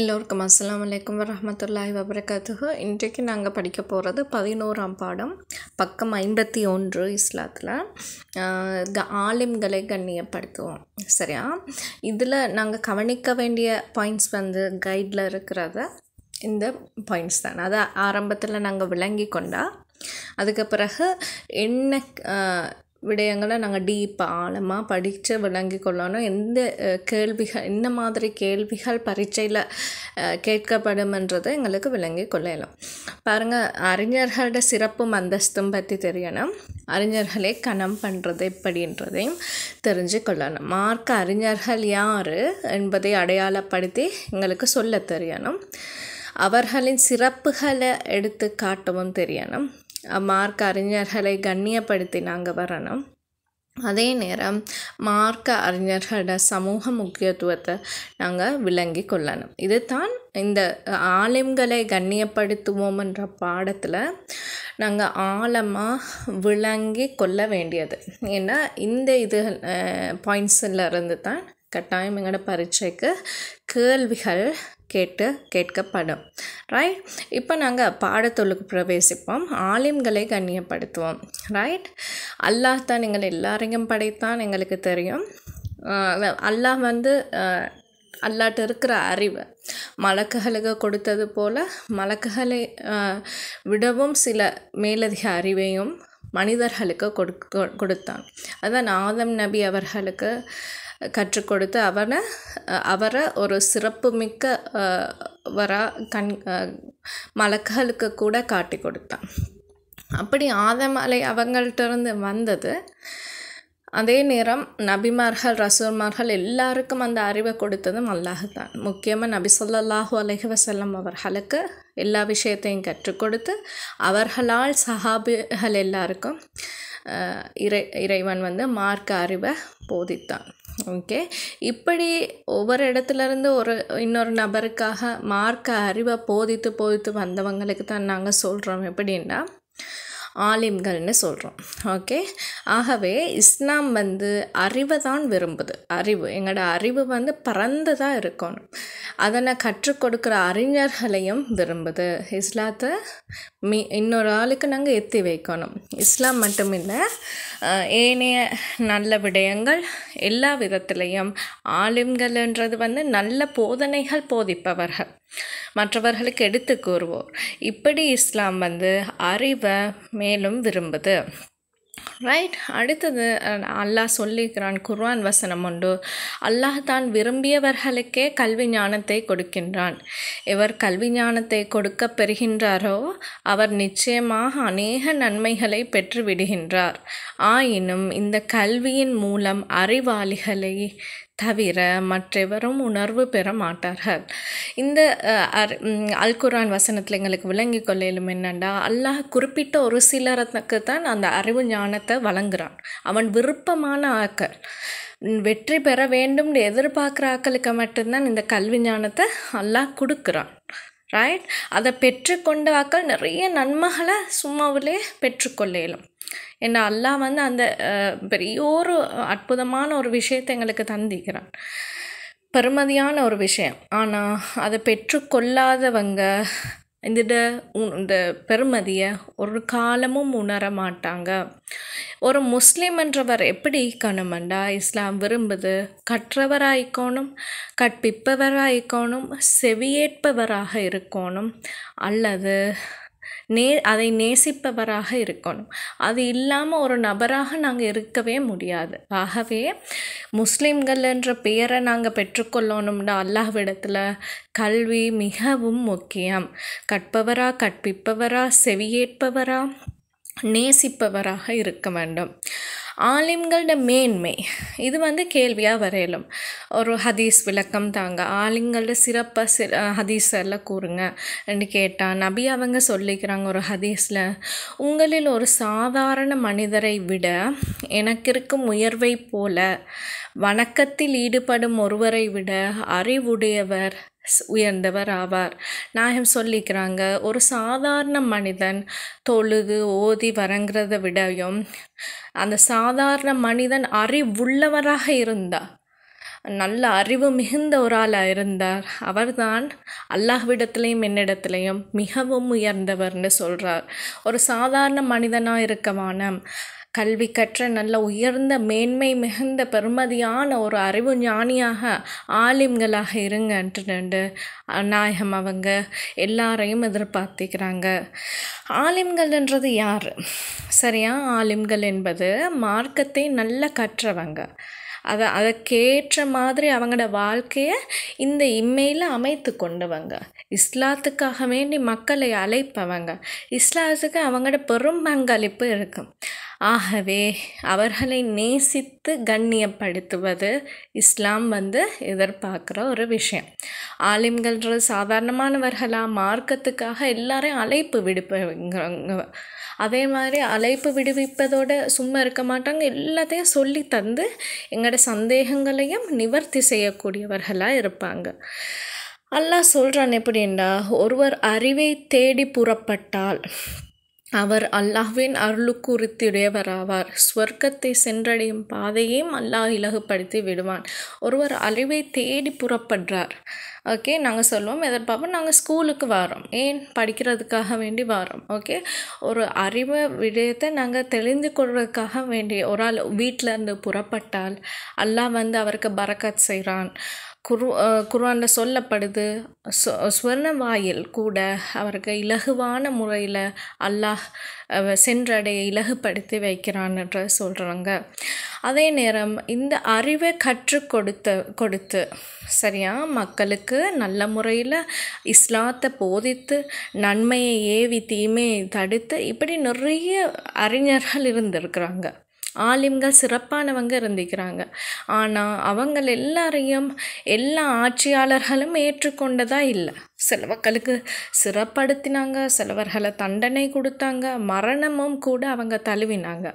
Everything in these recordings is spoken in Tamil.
எல்லோருக்கும் அஸ்லாம் வலைக்கம் வரமத்துல்லாஹி வபரகாத்துஹு இன்றைக்கு நாங்கள் படிக்க போகிறது பதினோராம் பாடம் பக்கம் ஐம்பத்தி ஒன்று இஸ்லாத்தில் ஆலிம்களை கண்ணியப்படுத்துவோம் சரியா இதில் நாங்கள் கவனிக்க வேண்டிய பாயிண்ட்ஸ் வந்து கைடில் இருக்கிறத இந்த பாயிண்ட்ஸ் தான் அதை ஆரம்பத்தில் நாங்கள் விளங்கி கொண்டா அதுக்கு பிறகு என்ன விடயங்களை நாங்கள் டீப்பாக ஆழமாக படித்து விளங்கி கொள்ளணும் எந்த கேள்விகள் இந்த மாதிரி கேள்விகள் பரீட்சையில் கேட்கப்படும்ன்றதை எங்களுக்கு விளங்கி கொள்ளலாம் பாருங்கள் அறிஞர்களோட சிறப்பும் அந்தஸ்தும் பற்றி தெரியணும் அறிஞர்களை கணம் பண்ணுறது எப்படின்றதையும் தெரிஞ்சு கொள்ளணும் மார்க் அறிஞர்கள் யார் என்பதை அடையாளப்படுத்தி எங்களுக்கு சொல்ல தெரியணும் அவர்களின் சிறப்புகளை எடுத்து காட்டவும் தெரியணும் மார்க் அறிஞர்களை கண்ணியப்படுத்தினாங்க வரணும் அதே நேரம் மார்க்க அறிஞர்களோட சமூக முக்கியத்துவத்தை நாங்கள் விளங்கி கொள்ளணும் இது தான் இந்த ஆலிம்களை கண்ணியப்படுத்துவோம்ன்ற பாடத்தில் நாங்கள் ஆழமாக விளங்கி கொள்ள வேண்டியது ஏன்னா இந்த இது பாயிண்ட்ஸில் இருந்து தான் கட்டாயம் எங்களோட பரீட்சைக்கு கேள்விகள் கேட்டு கேட்கப்படும் ரைட் இப்போ நாங்கள் பாடத்தொழுக்கு பிரவேசிப்போம் ஆலிம்களை கண்ணியப்படுத்துவோம் ரைட் அல்லாஹ் தான் எங்கள் எல்லாரையும் படைத்தான் எங்களுக்கு தெரியும் அல்லாஹ் வந்து அல்லாட்ட இருக்கிற அறிவு மலக்குகளுக்கு கொடுத்தது போல் மலக்குகளை விடவும் சில மேலதிக அறிவையும் மனிதர்களுக்கு கொடுத்தான் அதான் ஆதம் நபி அவர்களுக்கு கற்றுக் கொடுத்து அவனை அவரை ஒரு சிறப்புமிக்க வரா கண் மலக்களுக்கு கூட காட்டி கொடுத்தான் அப்படி ஆதமலை இருந்து வந்தது அதே நேரம் நபிமார்கள் ரசூர்மார்கள் எல்லாருக்கும் அந்த அறிவை கொடுத்ததும் அல்லாஹ் தான் முக்கியமாக நபி சொல்லாஹூ அலஹி வசல்லம் அவர்களுக்கு எல்லா விஷயத்தையும் கற்றுக் கொடுத்து அவர்களால் சஹாபிகள் எல்லாருக்கும் இறை இறைவன் வந்து மார்க்க அறிவை போதித்தான் ஓகே இப்படி ஒவ்வொரு இடத்துலேருந்து ஒரு இன்னொரு நபருக்காக மார்க்க அறிவை போதித்து போதித்து வந்தவங்களுக்கு தான் நாங்கள் சொல்கிறோம் எப்படின்னா ஆலிம்கள்னு சொல்கிறோம் ஓகே ஆகவே இஸ்லாம் வந்து அறிவை தான் விரும்புது அறிவு எங்களோட அறிவு வந்து தான் இருக்கணும் அதனை கற்றுக் கொடுக்குற அறிஞர்களையும் விரும்புது இஸ்லாத்தை மீ இன்னொரு ஆளுக்கு நாங்கள் எத்தி வைக்கணும் இஸ்லாம் மட்டும் இல்லை ஏனைய நல்ல விடயங்கள் எல்லா விதத்துலேயும் ஆலிம்கள்ன்றது வந்து நல்ல போதனைகள் போதிப்பவர்கள் மற்றவர்களுக்கு எடுத்து கூறுவோர் இப்படி இஸ்லாம் வந்து அறிவை மேலும் விரும்புது ரைட் அடுத்தது அல்லாஹ் சொல்லிக்கிறான் குர்வான் வசனம் உண்டு அல்லாஹ் தான் விரும்பியவர்களுக்கே கல்வி ஞானத்தை கொடுக்கின்றான் இவர் கல்வி ஞானத்தை கொடுக்க பெறுகின்றாரோ அவர் நிச்சயமாக அநேக நன்மைகளை பெற்று விடுகின்றார் ஆயினும் இந்த கல்வியின் மூலம் அறிவாளிகளை தவிர மற்றெவரும் உணர்வு பெற மாட்டார்கள் இந்த அல்குரான் வசனத்தில் எங்களுக்கு விளங்கி கொள்ளையிலும் என்னென்னா அல்லாஹ் குறிப்பிட்ட ஒரு சிலருக்கு தான் அந்த அறிவு ஞானத்தை வழங்குகிறான் அவன் விருப்பமான ஆக்கள் வெற்றி பெற வேண்டும் எதிர்பார்க்குற ஆக்களுக்கு மட்டும்தான் இந்த கல்வி ஞானத்தை அல்லாஹ் கொடுக்குறான் ரைட் அதை பெற்றுக்கொண்டாக்கள் நிறைய நன்மைகளை சும்மாவிலே பெற்றுக்கொள்ளையிலும் என்ன அல்லா வந்து அந்த பெரிய ஒரு அற்புதமான ஒரு விஷயத்தை எங்களுக்கு தந்திக்கிறான் பெருமதியான ஒரு விஷயம் ஆனால் அதை பெற்றுக்கொள்ளாதவங்க இந்த இந்த பெருமதியை ஒரு காலமும் உணர மாட்டாங்க ஒரு முஸ்லீம் என்றவர் எப்படி இருக்கணுமெண்டா இஸ்லாம் விரும்புது கற்றவராயிக்கணும் கற்பிப்பவராயிக்கணும் செவியேற்பவராக இருக்கணும் அல்லது நே அதை நேசிப்பவராக இருக்கணும் அது இல்லாமல் ஒரு நபராக நாங்கள் இருக்கவே முடியாது ஆகவே முஸ்லீம்கள் என்ற பெயரை நாங்கள் பெற்றுக்கொள்ளணும்னா அல்லாஹ்விடத்தில் கல்வி மிகவும் முக்கியம் கற்பவரா கற்பிப்பவரா செவியேற்பவரா நேசிப்பவராக இருக்க வேண்டும் ஆலிம்களோட மேன்மை இது வந்து கேள்வியாக வரையலும் ஒரு ஹதீஸ் விளக்கம் தாங்க ஆலிங்களோட சிறப்பாக சி ஹதீஸ் எல்லாம் கூறுங்க என்று கேட்டால் நபி அவங்க சொல்லிக்கிறாங்க ஒரு ஹதீஸில் உங்களில் ஒரு சாதாரண மனிதரை விட எனக்கு இருக்கும் உயர்வை போல வணக்கத்தில் ஈடுபடும் ஒருவரை விட அறிவுடையவர் உயர்ந்தவர் ஆவார் நாயம் சொல்லிக்கிறாங்க ஒரு சாதாரண மனிதன் தொழுது ஓதி வரங்கிறத விடையும் அந்த சாதாரண மனிதன் அறிவுள்ளவராக இருந்தார் நல்ல அறிவு மிகுந்த ஒரு ஆளாக இருந்தார் அவர்தான் அல்லாஹ்விடத்திலையும் என்னிடத்துலையும் மிகவும் உயர்ந்தவர்னு சொல்கிறார் ஒரு சாதாரண மனிதனாக இருக்கவான கல்வி கற்ற நல்ல உயர்ந்த மேன்மை மிகுந்த பெருமதியான ஒரு அறிவு ஞானியாக ஆலிம்களாக இருங்கன்ட்டு நண்டு நாயகம் அவங்க எல்லாரையும் எதிர்பார்த்திக்கிறாங்க ஆலிம்கள் என்றது யார் சரியா ஆலிம்கள் என்பது மார்க்கத்தை நல்லா கற்றவங்க அதை அதற்கேற்ற மாதிரி அவங்களோட வாழ்க்கையை இந்த இம்மையில் அமைத்து கொண்டவங்க இஸ்லாத்துக்காக வேண்டி மக்களை அழைப்பவங்க இஸ்லாத்துக்கு அவங்களோட பெரும் பங்களிப்பு இருக்கும் ஆகவே அவர்களை நேசித்து கண்ணியப்படுத்துவது இஸ்லாம் வந்து எதிர்பார்க்குற ஒரு விஷயம் ஆலிம்கள் சாதாரணமானவர்களாக மார்க்கத்துக்காக எல்லாரையும் அழைப்பு விடுப்பங்க அதே மாதிரி அழைப்பு விடுவிப்பதோடு சும்மா இருக்க மாட்டாங்க எல்லாத்தையும் சொல்லி தந்து எங்களோட சந்தேகங்களையும் நிவர்த்தி செய்யக்கூடியவர்களாக இருப்பாங்க அல்லாஹ் சொல்கிறான் எப்படின்னா ஒருவர் அறிவை தேடி புறப்பட்டால் அவர் அல்லாஹ்வின் அருளுக்குறுத்தியுடையவராவார் ஸ்வர்க்கத்தை சென்றடையும் பாதையையும் அல்லாஹ் இலகுப்படுத்தி விடுவான் ஒருவர் அழிவை தேடி புறப்படுறார் ஓகே நாங்கள் சொல்லுவோம் எதிர்பார்ப்போம் நாங்கள் ஸ்கூலுக்கு வரோம் ஏன் படிக்கிறதுக்காக வேண்டி வரோம் ஓகே ஒரு அறிவு விடயத்தை நாங்கள் தெளிந்து கொள்வதற்காக வேண்டி ஒரு ஆள் வீட்டிலேருந்து புறப்பட்டால் அல்லாஹ் வந்து அவருக்கு பரக்கத் செய்கிறான் குரு குருவானில் சொல்லப்படுது சுவர்ண வாயில் கூட அவருக்கு இலகுவான முறையில் அல்லாஹ் சென்றடைய இலகுப்படுத்தி வைக்கிறான்ன்ற சொல்கிறாங்க அதே நேரம் இந்த அறிவை கற்றுக் கொடுத்த கொடுத்து சரியா மக்களுக்கு நல்ல முறையில் இஸ்லாத்தை போதித்து நன்மையை ஏவி தீமையை தடுத்து இப்படி நிறைய அறிஞர்கள் இருந்திருக்கிறாங்க ஆலிம்கள் சிறப்பானவங்க இருந்திக்கிறாங்க ஆனால் அவங்கள் எல்லாரையும் எல்லா ஆட்சியாளர்களும் ஏற்றுக்கொண்டதாக இல்லை சில மக்களுக்கு சிறப்படுத்தினாங்க சிலவர்களை தண்டனை கொடுத்தாங்க மரணமும் கூட அவங்க தழுவினாங்க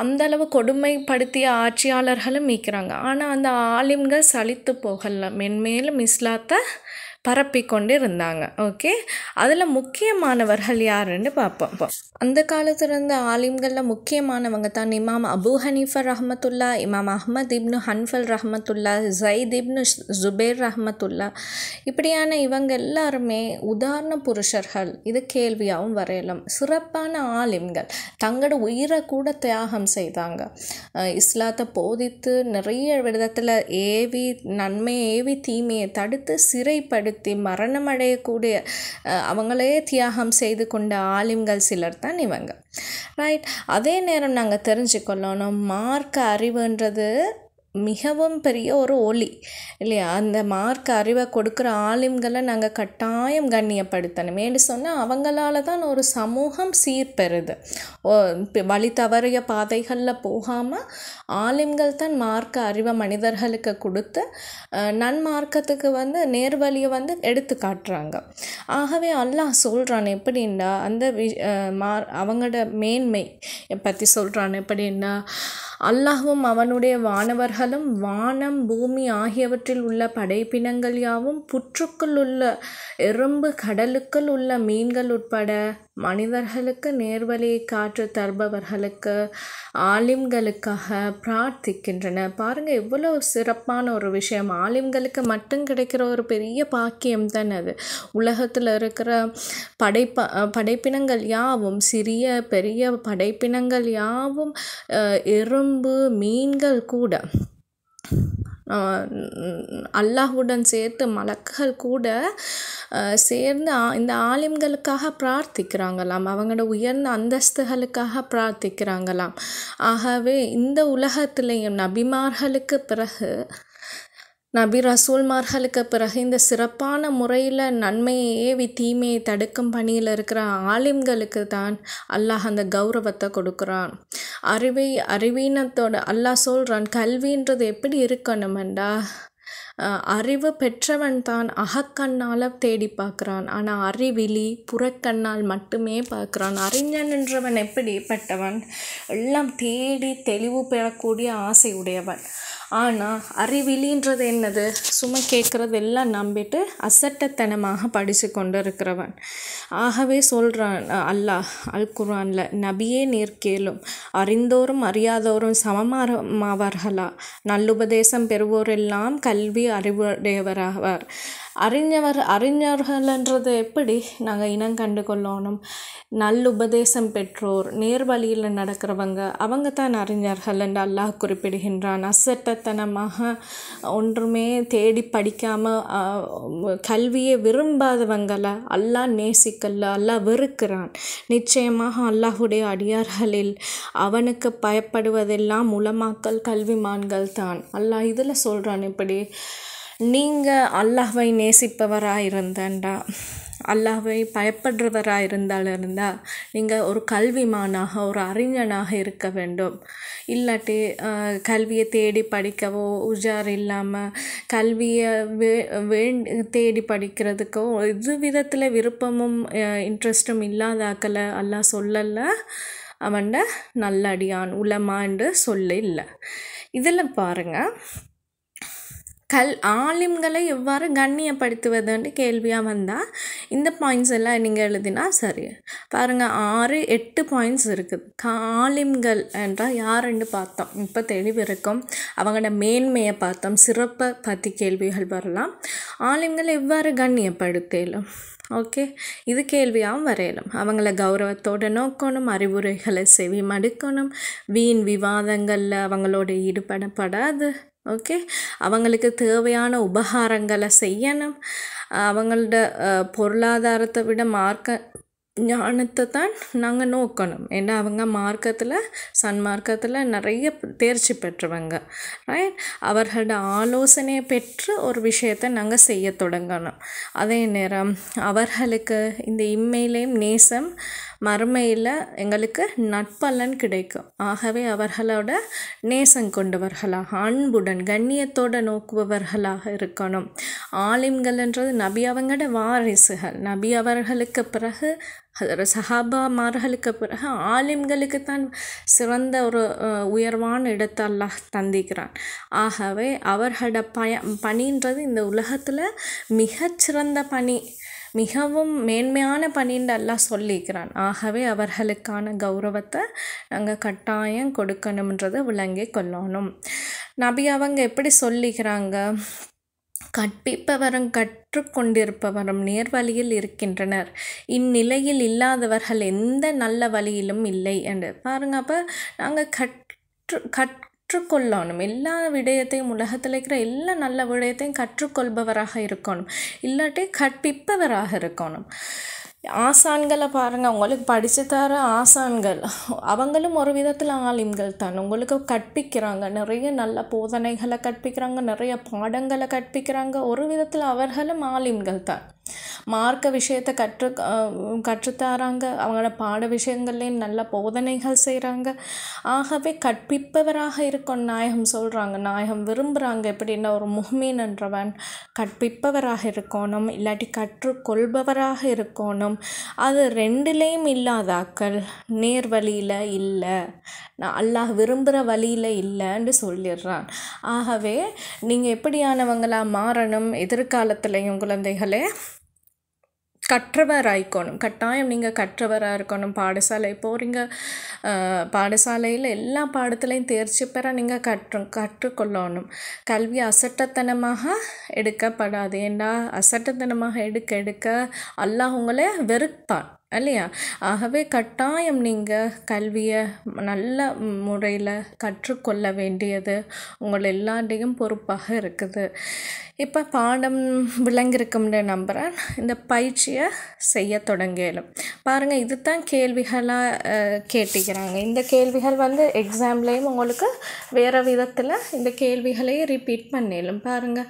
அந்த அளவு கொடுமைப்படுத்திய ஆட்சியாளர்களும் மீக்கிறாங்க ஆனால் அந்த ஆலிம்கள் சலித்து போகல மென்மேலும் இஸ்லாத்தை பரப்பி கொண்டு இருந்தாங்க ஓகே அதில் முக்கியமானவர்கள் யாருன்னு பார்ப்போம் அந்த காலத்தில் இருந்த ஆலிம்களில் முக்கியமானவங்க தான் இமாம் அபு ஹனீஃபர் ரஹமத்துல்லா இமாம் அஹமத் இப்னு ஹன்ஃபல் ரஹமத்துல்லா ஜயித் இப்னு ஜுபேர் ரஹமத்துல்லா இப்படியான இவங்க எல்லாருமே உதாரண புருஷர்கள் இது கேள்வியாகவும் வரையலாம் சிறப்பான ஆலிம்கள் தங்களோட உயிரை கூட தியாகம் செய்தாங்க இஸ்லாத்தை போதித்து நிறைய விதத்தில் ஏவி நன்மை ஏவி தீமையை தடுத்து சிறைப்படுத்தி பயன்படுத்தி மரணம் அடையக்கூடிய அவங்களே தியாகம் செய்து கொண்ட ஆலிம்கள் சிலர் தான் இவங்க ரைட் அதே நேரம் நாங்கள் தெரிஞ்சுக்கொள்ளணும் மார்க்க அறிவுன்றது மிகவும் பெரிய ஒரு ஒளி இல்லையா அந்த மார்க் அறிவை கொடுக்குற ஆலிம்களை நாங்கள் கட்டாயம் கண்ணியப்படுத்தணும் ஏன்னு சொன்னால் அவங்களால தான் ஒரு சமூகம் சீர்பெறுது வழி தவறிய பாதைகளில் போகாமல் ஆலிம்கள் தான் மார்க்க அறிவை மனிதர்களுக்கு கொடுத்து நன்மார்க்கத்துக்கு வந்து நேர்வழியை வந்து எடுத்து காட்டுறாங்க ஆகவே அல்லாஹ் சொல்கிறான் எப்படின்னா அந்த வி மார் அவங்களோட மேன்மை பற்றி சொல்கிறான் எப்படின்னா அல்லாஹும் அவனுடைய வானவர்களும் வானம் பூமி ஆகியவற்றில் உள்ள படைப்பினங்கள் யாவும் புற்றுக்குள் உள்ள எறும்பு கடலுக்குள் உள்ள மீன்கள் உட்பட மனிதர்களுக்கு நேர்வழியை காற்று தருபவர்களுக்கு ஆலிம்களுக்காக பிரார்த்திக்கின்றன பாருங்கள் எவ்வளோ சிறப்பான ஒரு விஷயம் ஆலிம்களுக்கு மட்டும் கிடைக்கிற ஒரு பெரிய பாக்கியம் தான் அது உலகத்தில் இருக்கிற படைப்ப படைப்பினங்கள் யாவும் சிறிய பெரிய படைப்பினங்கள் யாவும் எறும்பு மீன்கள் கூட அல்லாஹுடன் சேர்த்து மலக்குகள் கூட சேர்ந்து இந்த ஆலிம்களுக்காக பிரார்த்திக்கிறாங்களாம் அவங்களோட உயர்ந்த அந்தஸ்துகளுக்காக பிரார்த்திக்கிறாங்களாம் ஆகவே இந்த உலகத்திலேயும் நபிமார்களுக்கு பிறகு நபி ரசூல்மார்களுக்கு பிறகு இந்த சிறப்பான முறையில் நன்மையை ஏவி தீமையை தடுக்கும் பணியில் இருக்கிற ஆலிம்களுக்கு தான் அல்லாஹ் அந்த கௌரவத்தை கொடுக்குறான் அறிவை அறிவீனத்தோட அல்லாஹ் சொல்கிறான் கல்வின்றது எப்படி இருக்கணுமெண்டா அறிவு பெற்றவன் தான் அகக்கண்ணால் தேடி பார்க்குறான் ஆனால் அறிவிலி புறக்கண்ணால் மட்டுமே பார்க்குறான் அறிஞன் என்றவன் எப்படிப்பட்டவன் எல்லாம் தேடி தெளிவு பெறக்கூடிய ஆசை உடையவன் ஆனால் அறிவிலின்றது என்னது சும்மா கேட்குறதெல்லாம் நம்பிட்டு அசட்டத்தனமாக படித்து கொண்டு இருக்கிறவன் ஆகவே சொல்கிறான் அல்லாஹ் அல் குரானில் நபியே நீர் கேளும் அறிந்தோரும் அறியாதோரும் சமமாவார்களா நல்லுபதேசம் பெறுவோரெல்லாம் கல்வி அறிவுடையவராவார் அறிஞர் அறிஞர்கள்ன்றது எப்படி நாங்கள் இனம் கண்டு கொள்ளணும் நல்லுபதேசம் பெற்றோர் நேர்வழியில் நடக்கிறவங்க அவங்க தான் அறிஞர்கள் என்று அல்லாஹ் குறிப்பிடுகின்றான் அசட்டத்தனமாக ஒன்றுமே தேடி படிக்காமல் கல்வியை விரும்பாதவங்களை அல்லாஹ் நேசிக்கல்ல அல்லாஹ் வெறுக்கிறான் நிச்சயமாக அல்லாஹுடைய அடியார்களில் அவனுக்கு பயப்படுவதெல்லாம் உலமாக்கல் கல்விமான்கள் தான் அல்லாஹ் இதில் சொல்கிறான் இப்படி நீங்கள் அல்லாஹ்வை நேசிப்பவராக இருந்தேன்டா அல்லாஹ்வை பயப்படுறவராக இருந்தால் இருந்தால் நீங்கள் ஒரு கல்விமானாக ஒரு அறிஞனாக இருக்க வேண்டும் இல்லாட்டி கல்வியை தேடி படிக்கவோ உஜார் இல்லாமல் கல்வியை வே வேண்டி தேடி படிக்கிறதுக்கோ எது விதத்தில் விருப்பமும் இன்ட்ரெஸ்ட்டும் இல்லாத ஆக்களை எல்லாம் சொல்லலை அவன்ட நல்லடியான் உலமான்னு சொல்ல இல்லை இதில் பாருங்கள் கல் ஆலிம்களை எவ்வாறு கண்ணியப்படுத்துவதுன்னு கேள்வியாக வந்தால் இந்த பாயிண்ட்ஸ் எல்லாம் நீங்கள் எழுதினா சரி பாருங்கள் ஆறு எட்டு பாயிண்ட்ஸ் இருக்குது ஆலிம்கள் என்றால் யாருன்னு பார்த்தோம் இப்போ தெளிவு இருக்கும் அவங்களோட மேன்மையை பார்த்தோம் சிறப்பை பற்றி கேள்விகள் வரலாம் ஆலிம்களை எவ்வாறு கண்ணியப்படுத்தலும் ஓகே இது கேள்வியாகவும் வரையலாம் அவங்கள கௌரவத்தோடு நோக்கணும் அறிவுரைகளை செவி மடுக்கணும் வீண் விவாதங்களில் அவங்களோட ஈடுபடப்படாது ஓகே அவங்களுக்கு தேவையான உபகாரங்களை செய்யணும் அவங்களோட பொருளாதாரத்தை விட மார்க்க ஞானத்தை தான் நாங்கள் நோக்கணும் ஏன்னா அவங்க மார்க்கத்தில் சன்மார்க்கத்தில் நிறைய தேர்ச்சி பெற்றவங்க ரைட் அவர்களோட ஆலோசனையை பெற்று ஒரு விஷயத்தை நாங்கள் செய்ய தொடங்கணும் அதே நேரம் அவர்களுக்கு இந்த இம்மையிலையும் நேசம் மறுமையில் எங்களுக்கு நட்பலன் கிடைக்கும் ஆகவே அவர்களோட நேசம் கொண்டவர்களாக அன்புடன் கண்ணியத்தோடு நோக்குபவர்களாக இருக்கணும் ஆலிம்கள்ன்றது நபி அவங்களோட வாரிசுகள் நபி அவர்களுக்கு பிறகு சஹாபாமார்களுக்கு பிறகு ஆலிம்களுக்கு தான் சிறந்த ஒரு உயர்வான இடத்தை அல்லாஹ் தந்திக்கிறான் ஆகவே அவர்களோட பய பணின்றது இந்த உலகத்தில் மிகச்சிறந்த பணி மிகவும் மேன்மையான பணின்னு எல்லாம் சொல்லிக்கிறான் ஆகவே அவர்களுக்கான கௌரவத்தை நாங்கள் கட்டாயம் கொடுக்கணுன்றதை விளங்கி கொள்ளணும் நபி அவங்க எப்படி சொல்லிக்கிறாங்க கற்பிப்பவரும் கற்றுக்கொண்டிருப்பவரும் நேர்வழியில் இருக்கின்றனர் இந்நிலையில் இல்லாதவர்கள் எந்த நல்ல வழியிலும் இல்லை என்று பாருங்க அப்போ நாங்கள் கற்று கற் கற்றுக்கொள்ளணும் எல்லா விடயத்தையும் உலகத்தில் இருக்கிற எல்லா நல்ல விடயத்தையும் கற்றுக்கொள்பவராக இருக்கணும் இல்லாட்டி கற்பிப்பவராக இருக்கணும் ஆசான்களை பாருங்கள் உங்களுக்கு படித்து தர ஆசான்கள் அவங்களும் ஒரு விதத்தில் ஆலிம்கள் தான் உங்களுக்கு கற்பிக்கிறாங்க நிறைய நல்ல போதனைகளை கற்பிக்கிறாங்க நிறைய பாடங்களை கற்பிக்கிறாங்க ஒரு விதத்தில் அவர்களும் ஆலிம்கள் தான் மார்க்க விஷயத்தை கற்று கற்றுத்தாராங்க அவங்களோட பாட விஷயங்கள்லேயும் நல்ல போதனைகள் செய்கிறாங்க ஆகவே கற்பிப்பவராக இருக்கும் நாயகம் சொல்கிறாங்க நாயகம் விரும்புகிறாங்க எப்படின்னா ஒரு முஹ்மீன் என்றவன் கற்பிப்பவராக இருக்கணும் இல்லாட்டி கற்றுக்கொள்பவராக இருக்கணும் அது ரெண்டுலேயும் இல்லாதாக்கள் நேர் வழியில் இல்லை நான் அல்லாஹ் விரும்புகிற வழியில் இல்லைன்னு சொல்லிடுறான் ஆகவே நீங்கள் எப்படியானவங்களாக மாறணும் எதிர்காலத்துலேயும் குழந்தைகளே கற்றவராய்க்கணும் கட்டாயம் நீங்கள் கற்றவராக இருக்கணும் பாடசாலை போகிறீங்க பாடசாலையில் எல்லா பாடத்துலையும் தேர்ச்சி பெற நீங்கள் கற்று கற்றுக்கொள்ளணும் கல்வி அசட்டத்தனமாக எடுக்கப்படாது ஏன்னா அசட்டத்தனமாக எடுக்க எடுக்க அல்லாஹ் உங்களை வெறுப்பான் இல்லையா ஆகவே கட்டாயம் நீங்கள் கல்வியை நல்ல முறையில் கற்றுக்கொள்ள வேண்டியது உங்கள் எல்லாண்டையும் பொறுப்பாக இருக்குது இப்போ பாடம் விளங்கியிருக்கும்னு நம்புகிறேன் இந்த பயிற்சியை செய்ய தொடங்கியலும் பாருங்கள் இது தான் கேள்விகளாக கேட்டுக்கிறாங்க இந்த கேள்விகள் வந்து எக்ஸாம்லேயும் உங்களுக்கு வேறு விதத்தில் இந்த கேள்விகளையும் ரிப்பீட் பண்ணிடலும் பாருங்கள்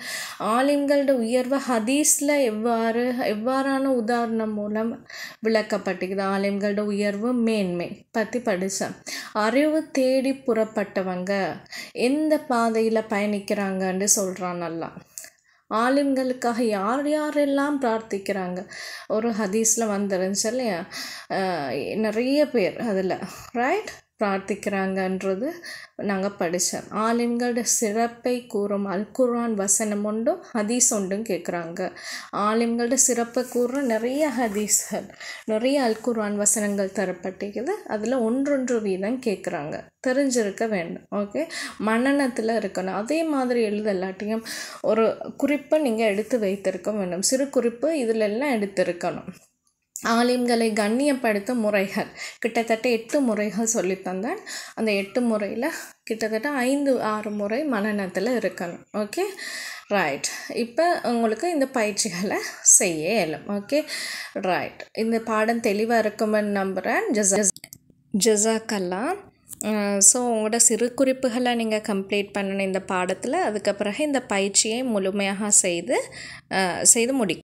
ஆலிம்களோட உயர்வை ஹதீஸில் எவ்வாறு எவ்வாறான உதாரணம் மூலம் விளக்க விளக்கப்பட்டிருக்குது ஆலயங்களோட உயர்வு மேன்மை பற்றி படித்தேன் அறிவு தேடி புறப்பட்டவங்க எந்த பாதையில் பயணிக்கிறாங்கன்னு சொல்கிறான் நல்லா ஆலிம்களுக்காக யார் யாரெல்லாம் பிரார்த்திக்கிறாங்க ஒரு ஹதீஸில் வந்துருந்துச்சு இல்லையா நிறைய பேர் அதில் ரைட் பிரார்த்திக்கிறாங்கன்றது நாங்கள் படித்தோம் ஆலிம்களோட சிறப்பை கூறும் குர்ஆன் வசனம் உண்டும் ஹதீஸ் உண்டும் கேட்குறாங்க ஆலிம்களோட சிறப்பை கூறுற நிறைய ஹதீஸ்கள் நிறைய குர்ஆன் வசனங்கள் தரப்பட்டிருக்குது அதில் ஒன்றொன்று வீதம் கேட்குறாங்க தெரிஞ்சிருக்க வேண்டும் ஓகே மன்னனத்தில் இருக்கணும் அதே மாதிரி எழுதலாட்டியும் ஒரு குறிப்பை நீங்கள் எடுத்து வைத்திருக்க வேண்டும் சிறு குறிப்பு இதிலெல்லாம் எடுத்திருக்கணும் ஆலிம்களை கண்ணியப்படுத்தும் முறைகள் கிட்டத்தட்ட எட்டு முறைகள் தந்தேன் அந்த எட்டு முறையில் கிட்டத்தட்ட ஐந்து ஆறு முறை மனநத்தில் இருக்கணும் ஓகே ரைட் இப்போ உங்களுக்கு இந்த பயிற்சிகளை செய்ய இயலும் ஓகே ரைட் இந்த பாடம் தெளிவாக இருக்குமென்னு நம்புகிறேன் ஜசா ஜசாக்கல்லா ஸோ உங்களோட சிறு குறிப்புகளை நீங்கள் கம்ப்ளீட் பண்ணணும் இந்த பாடத்தில் அதுக்கப்புறம் இந்த பயிற்சியை முழுமையாக செய்து செய்து முடி